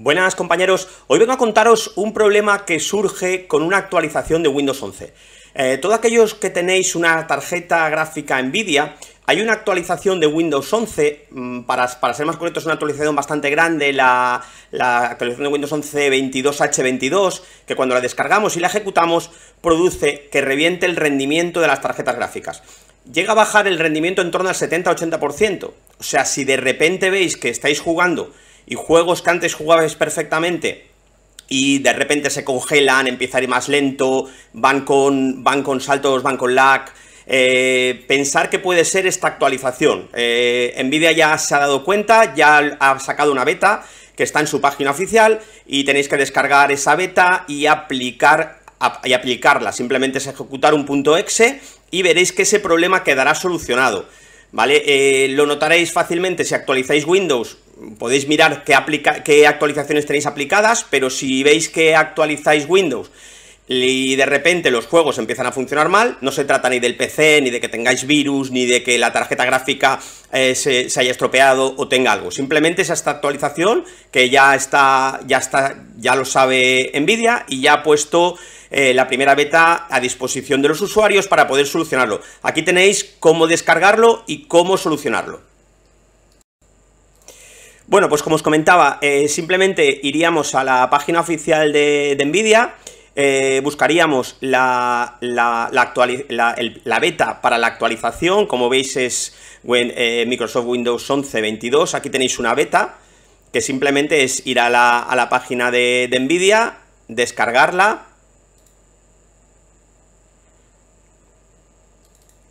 Buenas compañeros, hoy vengo a contaros un problema que surge con una actualización de Windows 11. Eh, todos aquellos que tenéis una tarjeta gráfica NVIDIA, hay una actualización de Windows 11, mm, para, ser más correcto es una actualización bastante grande, la, la actualización de Windows 11 22H22, que cuando la descargamos y la ejecutamos, produce que reviente el rendimiento de las tarjetas gráficas. Llega a bajar el rendimiento en torno al 70-80%. O sea, si de repente veis que estáis jugando y juegos que antes jugabais perfectamente y de repente se congelan, empiezan a ir más lento, van con, con saltos, van con lag. Eh, pensar que puede ser esta actualización. Eh, Nvidia ya se ha dado cuenta, ya ha sacado una beta que está en su página oficial y tenéis que descargar esa beta y aplicar y aplicarla. Simplemente es ejecutar un punto exe y veréis que ese problema quedará solucionado. ¿Vale? Eh, lo notaréis fácilmente si actualizáis Windows podéis mirar qué, aplica qué actualizaciones tenéis aplicadas, pero si veis que actualizáis Windows y de repente los juegos empiezan a funcionar mal, no se trata ni del PC, ni de que tengáis virus, ni de que la tarjeta gráfica eh, se, haya estropeado o tenga algo. Simplemente es esta actualización que ya está, ya está, ya lo sabe Nvidia y ya ha puesto eh, la primera beta a disposición de los usuarios para poder solucionarlo. Aquí tenéis cómo descargarlo y cómo solucionarlo. Bueno, pues como os comentaba, eh, simplemente iríamos a la página oficial de, de NVIDIA, eh, buscaríamos la, la, la, beta para la actualización, como veis es eh, Microsoft Windows 11 22, aquí tenéis una beta, que simplemente es ir a la, página de, de NVIDIA, descargarla,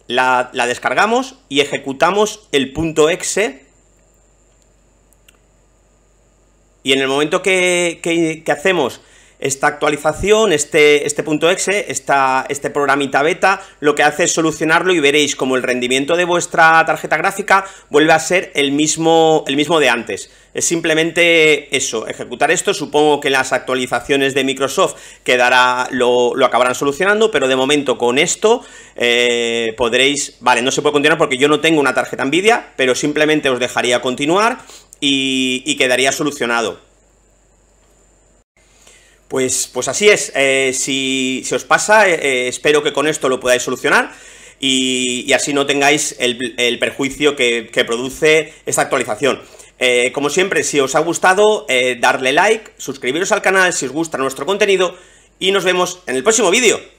la, la descargamos y ejecutamos el punto .exe Y en el momento que, hacemos esta actualización, este, este punto exe, este programita beta, lo que hace es solucionarlo y veréis como el rendimiento de vuestra tarjeta gráfica vuelve a ser el mismo, el mismo de antes. Es simplemente eso, ejecutar esto, supongo que las actualizaciones de Microsoft quedará, lo, acabarán solucionando, pero de momento con esto eh, podréis, vale, no se puede continuar porque yo no tengo una tarjeta Nvidia, pero simplemente os dejaría continuar y, quedaría solucionado. Pues, pues así es, eh, si, os pasa, eh, eh, espero que con esto lo podáis solucionar y, así no tengáis el, perjuicio que, produce esta actualización. como siempre, si os ha gustado, darle like, suscribiros al canal si os gusta nuestro contenido y nos vemos en el próximo vídeo.